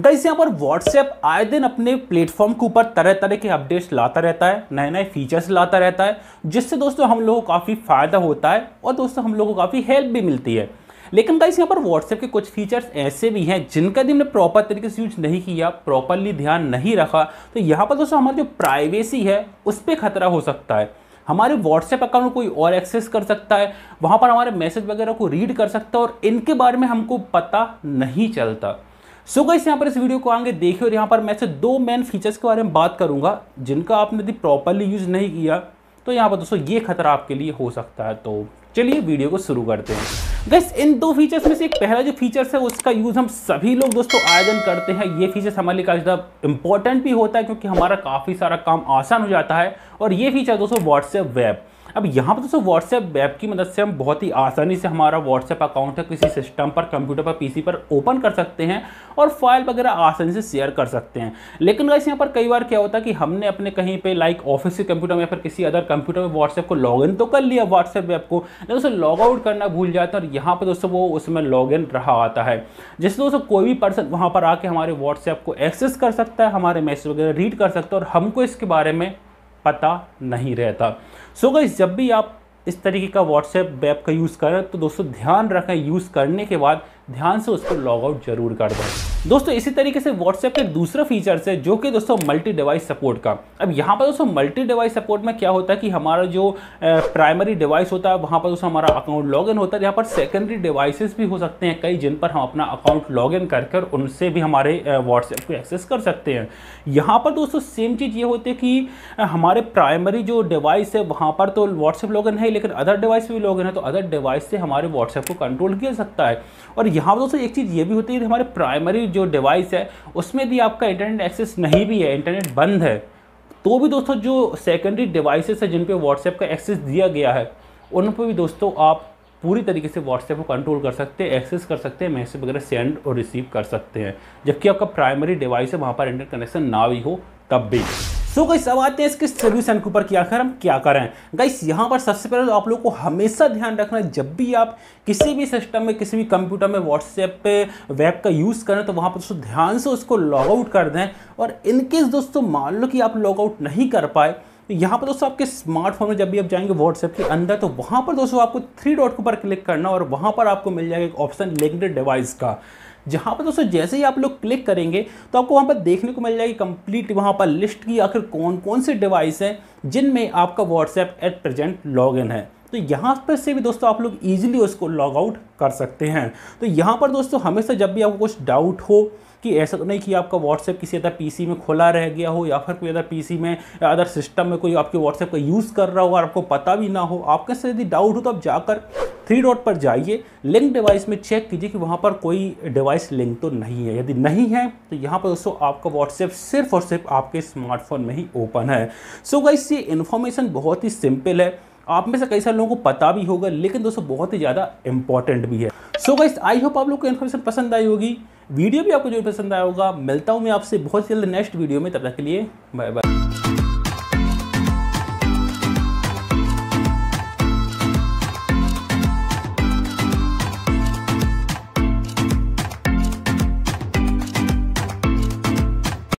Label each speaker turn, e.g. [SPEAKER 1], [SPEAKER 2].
[SPEAKER 1] guys यहाँ पर WhatsApp आए दिन अपने प्लेटफॉर्म के ऊपर तरह तरह के अपडेट्स लाता रहता है नए नए फीचर्स लाता रहता है जिससे दोस्तों हम लोगों को काफ़ी फ़ायदा होता है और दोस्तों हम लोगों को काफ़ी हेल्प भी मिलती है लेकिन गाइस यहाँ पर व्हाट्सएप के कुछ फीचर्स ऐसे भी हैं जिनका भी हमने प्रॉपर तरीके से यूज नहीं किया प्रॉपरली ध्यान नहीं रखा तो यहाँ पर दोस्तों हमारी जो प्राइवेसी है उस पर खतरा हो सकता है हमारे व्हाट्सएप अकाउंट कोई और एक्सेस कर सकता है वहाँ पर हमारे मैसेज वगैरह को रीड कर सकता है और इनके बारे में हमको पता नहीं चलता सो so गाइस यहाँ पर इस वीडियो को आगे देखिए और यहाँ पर मैं से दो मेन फीचर्स के बारे में बात करूँगा जिनका आपने यदि प्रॉपरली यूज़ नहीं किया तो यहाँ पर दोस्तों ये खतरा आपके लिए हो सकता है तो चलिए वीडियो को शुरू करते हैं गैस इन दो फीचर्स में से एक पहला जो फीचर्स है उसका यूज़ हम सभी लोग दोस्तों आयोजन करते हैं ये फीचर्स हमारे लिए काफ़ी ज़्यादा इंपॉर्टेंट भी होता है क्योंकि हमारा काफ़ी सारा काम आसान हो जाता है और ये फीचर दोस्तों व्हाट्सएप वेब अब यहाँ पर दोस्तों व्हाट्सएप ऐप की मदद से हम बहुत ही आसानी से हमारा व्हाट्सएप अकाउंट है किसी सिस्टम पर कंप्यूटर पर पीसी पर ओपन कर सकते हैं और फाइल वगैरह आसानी से शेयर कर सकते हैं लेकिन वैसे यहाँ पर कई बार क्या होता है कि हमने अपने कहीं पर लाइक ऑफिस के कंप्यूटर में या फिर किसी अदर कंप्यूटर में व्हाट्सएप को लॉग तो कर लिया व्हाट्सएप ऐप को लेकिन उसे लॉग आउट करना भूल जाता है और यहाँ पर दोस्तों वो उसमें लॉग रहा आता है जिससे दोस्तों कोई भी पर्सन वहाँ पर आके हमारे व्हाट्सएप को एक्सेस कर सकता है हमारे मैसेज वगैरह रीड कर सकता है और हमको इसके बारे में पता नहीं रहता सो so गई जब भी आप इस तरीके का व्हाट्सएप वैप का यूज़ करें तो दोस्तों ध्यान रखें यूज़ करने के बाद ध्यान से उसको लॉग आउट जरूर कर दें दोस्तों इसी तरीके से व्हाट्सएप के दूसरा फीचर्स है जो कि दोस्तों मल्टी डिवाइस सपोर्ट का अब यहाँ पर दोस्तों मल्टी डिवाइस सपोर्ट में क्या होता है कि हमारा जो प्राइमरी डिवाइस होता है वहाँ पर दोस्तों हमारा अकाउंट लॉग इन होता है यहाँ पर सेकेंडरी डिवाइसेस भी हो सकते हैं कई जिन पर हम अपना अकाउंट लॉग इन कर कर उनसे भी हमारे व्हाट्सएप को एक्सेस कर सकते हैं यहाँ पर दोस्तों सेम चीज़ ये होती है कि हमारे प्राइमरी जो डिवाइस है वहाँ पर तो व्हाट्सएप लॉग इन है लेकिन अदर डिवाइस भी लॉग इन है तो अदर डिवाइस से हमारे व्हाट्सएप को कंट्रोल किया सकता है और यहाँ पर दोस्तों एक चीज़ ये भी होती है कि हमारे प्राइमरी जो डिवाइस है उसमें भी आपका इंटरनेट एक्सेस नहीं भी है इंटरनेट बंद है तो भी दोस्तों जो सेकेंडरी डिवाइसेस है जिन पे व्हाट्सएप का एक्सेस दिया गया है उन पर भी दोस्तों आप पूरी तरीके से व्हाट्सएप को कंट्रोल कर सकते हैं एक्सेस कर सकते हैं मैसेज वगैरह सेंड और रिसीव कर सकते हैं जबकि आपका प्राइमरी डिवाइस है वहाँ पर इंटरनेट कनेक्शन ना भी हो तब भी सो गई सब आते हैं इसके सोल्यूशन के ऊपर कि आखिर हम क्या करें गाइस यहाँ पर सबसे पहले तो आप लोग को हमेशा ध्यान रखना है जब भी आप किसी भी सिस्टम में किसी भी कंप्यूटर में व्हाट्सएप पे वेब का यूज़ करें तो वहाँ पर दोस्तों ध्यान से उसको लॉग आउट कर दें और इनकेस दोस्तों मान लो कि आप लॉग आउट नहीं कर पाए तो यहाँ पर दोस्तों आपके स्मार्टफोन में जब भी आप जाएंगे व्हाट्सएप के अंदर तो वहाँ पर दोस्तों आपको थ्री डॉट के ऊपर क्लिक करना और वहाँ पर आपको मिल जाएगा एक ऑप्शन लिंक्ड डिवाइस का जहां पर दोस्तों जैसे ही आप लोग क्लिक करेंगे तो आपको वहां पर देखने को मिल जाएगी कंप्लीट वहां पर लिस्ट की आखिर कौन कौन से डिवाइस हैं जिनमें आपका व्हाट्सएप एट प्रेजेंट लॉग है तो यहाँ पर से भी दोस्तों आप लोग ईजिली उसको लॉग आउट कर सकते हैं तो यहाँ पर दोस्तों हमेशा जब भी आपको कुछ डाउट हो कि ऐसा तो नहीं कि आपका व्हाट्सएप किसी अदर पीसी में खुला रह गया हो या फिर कोई अदर पीसी में या अदर सिस्टम में कोई आपके व्हाट्सएप का यूज़ कर रहा हो और आपको पता भी ना हो आपके से यदि डाउट हो तो आप जाकर थ्री डॉट पर जाइए लिंक डिवाइस में चेक कीजिए कि वहाँ पर कोई डिवाइस लिंक तो नहीं है यदि नहीं है तो यहाँ पर दोस्तों आपका व्हाट्सएप सिर्फ और सिर्फ आपके स्मार्टफोन में ही ओपन है सो so गाइस ये इन्फॉर्मेशन बहुत ही सिंपल है आप में से कई सारे लोगों को पता भी होगा लेकिन दोस्तों बहुत ही ज़्यादा इंपॉर्टेंट भी है सो गाइस आई होप आप लोग को इन्फॉर्मेशन पसंद आई होगी वीडियो भी आपको जो पसंद आया होगा मिलता हूँ मैं आपसे बहुत जल्द नेक्स्ट वीडियो में तब तक के लिए बाय बाय